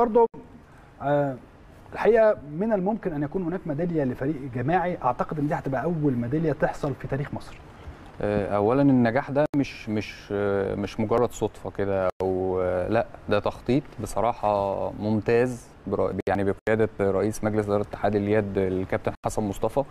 برضه آه، الحقيقه من الممكن ان يكون هناك ميداليه لفريق جماعي اعتقد ان دي هتبقى اول ميداليه تحصل في تاريخ مصر آه، اولا النجاح ده مش مش آه، مش مجرد صدفه كده او لا ده تخطيط بصراحه ممتاز يعني بقياده رئيس مجلس اداره اتحاد اليد الكابتن حسن مصطفى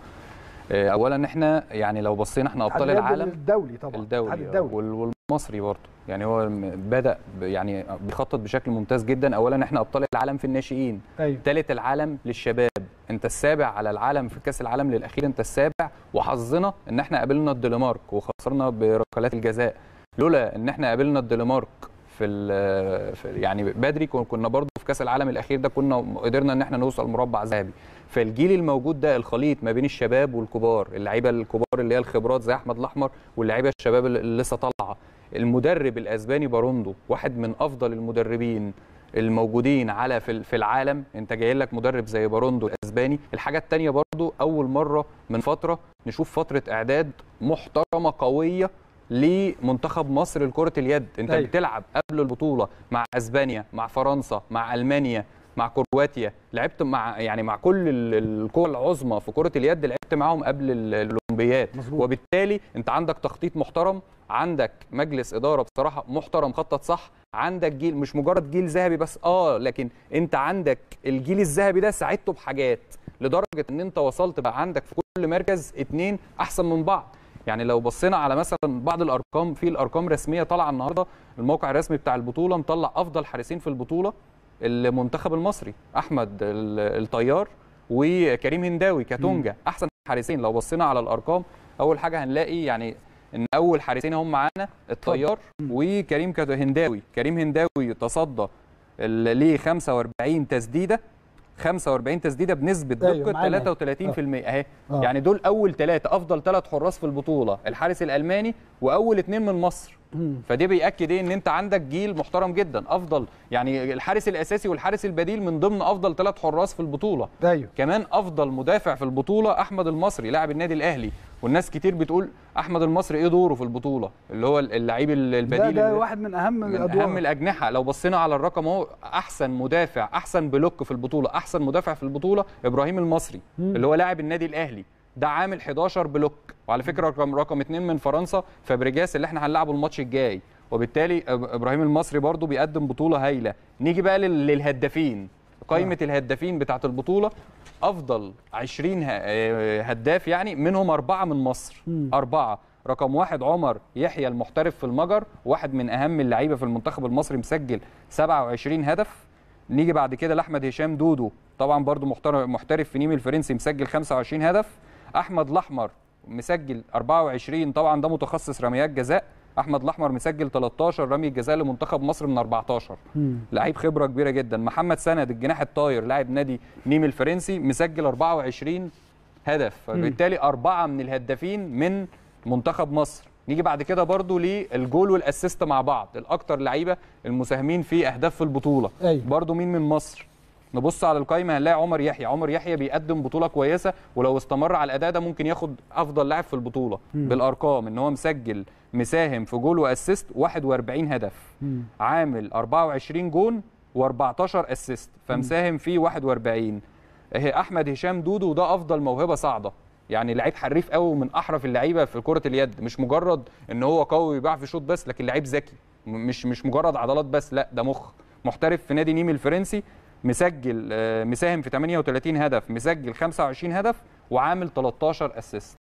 اولا احنا يعني لو بصينا احنا ابطال العالم الدولي طبعا الدولي, الدولي. مصري برضه يعني هو بدا يعني بيخطط بشكل ممتاز جدا اولا احنا ابطال العالم في الناشئين أيوة. طيب. ثالث العالم للشباب انت السابع على العالم في كاس العالم للاخير انت السابع وحظنا ان احنا قابلنا الدنمارك وخسرنا بركلات الجزاء لولا ان احنا قابلنا الدنمارك في, في يعني بدري كنا برضه في كاس العالم الاخير ده كنا قدرنا ان احنا نوصل مربع ذهبي فالجيل الموجود ده الخليط ما بين الشباب والكبار اللعيبه الكبار اللي هي الخبرات زي احمد الاحمر واللعيبه الشباب اللي لسه طالعه المدرب الاسباني باروندو واحد من افضل المدربين الموجودين على في العالم انت جاي لك مدرب زي باروندو الاسباني الحاجه الثانيه برضو اول مره من فتره نشوف فتره اعداد محترمه قويه لمنتخب مصر لكره اليد انت أيوة. بتلعب قبل البطوله مع اسبانيا مع فرنسا مع المانيا مع كرواتيا لعبت مع يعني مع كل القوى العظمى في كره اليد لعبت معاهم قبل الاولمبياد وبالتالي انت عندك تخطيط محترم عندك مجلس اداره بصراحه محترم خطط صح عندك جيل مش مجرد جيل ذهبي بس اه لكن انت عندك الجيل الذهبي ده ساعدته بحاجات لدرجه ان انت وصلت بقى عندك في كل مركز اتنين احسن من بعض يعني لو بصينا على مثلا بعض الارقام في الارقام رسميه طالعه النهارده الموقع الرسمي بتاع البطوله مطلع افضل حارسين في البطوله المنتخب المصري احمد الطيار وكريم هنداوي كتونجا احسن حارسين لو بصينا على الارقام اول حاجه هنلاقي يعني ان اول حارسين هم معانا الطيار وكريم هنداوي كريم هنداوي تصدى ليه 45 تسديده 45 تسديده بنسبه أيوة، دقه 33% اهي آه. آه. يعني دول اول ثلاثه افضل ثلاث حراس في البطوله الحارس الالماني واول اثنين من مصر فده بياكد ايه ان انت عندك جيل محترم جدا افضل يعني الحارس الاساسي والحارس البديل من ضمن افضل ثلاث حراس في البطوله أيوه. كمان افضل مدافع في البطوله احمد المصري لاعب النادي الاهلي والناس كتير بتقول احمد المصري ايه دوره في البطوله اللي هو اللعيب البديل ده, ده واحد من اهم من الأدوار. اهم الاجنحه لو بصينا على الرقم اهو احسن مدافع احسن بلوك في البطوله احسن مدافع في البطوله ابراهيم المصري مم. اللي هو لاعب النادي الاهلي ده عامل 11 بلوك وعلى فكره رقم رقم اثنين من فرنسا فابريجاس اللي احنا هنلعبه الماتش الجاي وبالتالي ابراهيم المصري برضو بيقدم بطوله هايله نيجي بقى للهدافين قائمه نعم. الهدافين بتاعه البطوله افضل 20 آه، هداف يعني منهم اربعه من مصر اربعه رقم واحد عمر يحيى المحترف في المجر واحد من اهم اللعيبه في المنتخب المصري مسجل 27 هدف نيجي بعد كده لاحمد هشام دودو طبعا برضو محترف في نيم الفرنسي مسجل 25 هدف احمد الاحمر مسجل 24 طبعا ده متخصص رميات جزاء احمد الاحمر مسجل 13 رمي جزاء لمنتخب مصر من 14 لعيب خبره كبيره جدا محمد سند الجناح الطاير لاعب نادي نيم الفرنسي مسجل 24 هدف فبالتالي اربعه من الهدافين من منتخب مصر نيجي بعد كده برضو للجول والاسيست مع بعض الاكثر لعيبه المساهمين في اهداف في البطوله أيوة. برضو مين من مصر نبص على القائمه هنلاقي عمر يحيى عمر يحيى بيقدم بطوله كويسه ولو استمر على الاداء ده ممكن ياخد افضل لاعب في البطوله م. بالارقام ان هو مسجل مساهم في جول واسيست 41 هدف م. عامل 24 جون و14 اسيست فمساهم فيه 41 إيه، احمد هشام دودو ده افضل موهبه صاعده يعني لعيب حريف قوي ومن احرف اللعيبه في كره اليد مش مجرد ان هو قوي بيعرف شوط بس لكن لعيب ذكي مش مش مجرد عضلات بس لا ده مخ محترف في نادي نيم الفرنسي مسجل آه، مساهم في 38 هدف مسجل 25 هدف وعامل 13 اسيست